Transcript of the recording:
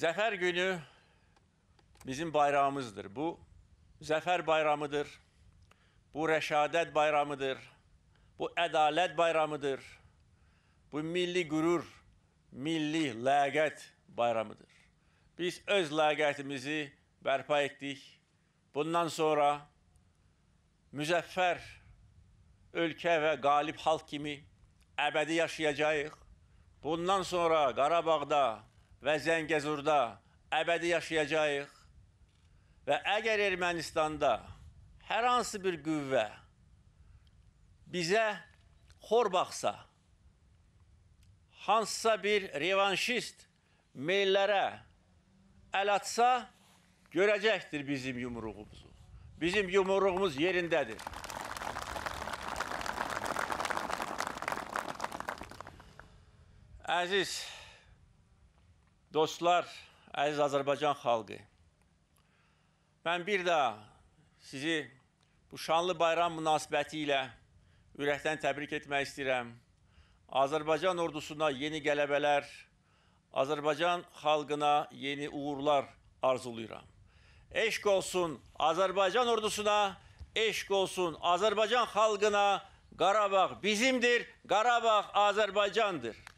Zəfər günü bizim bayrağımızdır. Bu zəfər bayramıdır. Bu rəşadət bayramıdır. Bu ədalət bayramıdır. Bu milli qürur, milli ləyaqət bayramıdır. Biz öz ləyaqətimizi bərpa etdik. Bundan sonra müzəffər ölkə və qalib xalq kimi əbədi yaşayacağıq. Bundan sonra Qarabağda və Zəngəzurda əbədi yaşayacağıq və əgər Ermənistanda hər hansı bir qüvvə bizə xor baxsa, hansısa bir revanşist meyillərə əl atsa, görəcəkdir bizim yumruğumuzu. Bizim yumruğumuz yerindədir. Əziz Dostlar, əziz Azərbaycan xalqı, mən bir daha sizi bu şanlı bayram münasibəti ilə ürəkdən təbrik etmək istəyirəm. Azərbaycan ordusuna yeni qələbələr, Azərbaycan xalqına yeni uğurlar arzulayıram. Eşq olsun Azərbaycan ordusuna, eşq olsun Azərbaycan xalqına, Qarabağ bizimdir, Qarabağ Azərbaycandır.